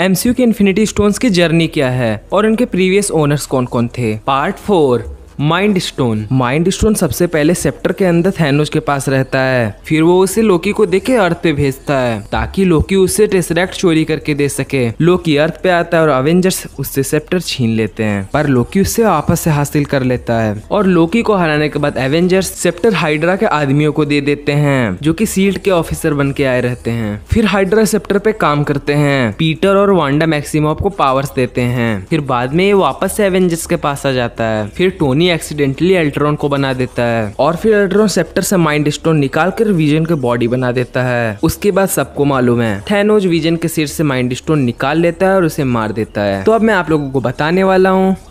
MCU के infinity stones की journey क्या है और इनके प्रीवियस ओनर्स कौन कौन थे part four mind stone mind stone सबसे पहले सेप्टर के अंदर थैनोस के पास रहता है फिर वो उसे लोकी को देके अर्थ पे भेजता है ताकि लोकी उसे टेस्ट चोरी करके दे सके लोकी अर्थ पे आता है और अवेंजर्स उससे सेप्टर छीन लेते हैं पर लोकी उससे वापस से हासिल कर लेता है और लोकी को हराने के बाद एवेंजर्स सेप्टर हाइड्रा के आदमियों को दे देते हैं जो की सील्ड e के ऑफिसर बन के आए रहते हैं फिर हाइड्रा सेप्टर पे काम करते हैं पीटर और वांडा मैक्सिमो को पावर्स देते हैं फिर बाद में ये वापस से एवेंजर्स के पास आ जाता है फिर टोनी एक्सीडेंटली अल्ट्रॉन को बना देता है और फिर अल्ट्रॉन सेप्टर से माइंड स्टोन निकाल कर विजन के बॉडी बना देता है उसके बाद सबको मालूम है थैनोज विजन के सिर से माइंड स्टोन निकाल लेता है और उसे मार देता है तो अब मैं आप लोगों को बताने वाला हूँ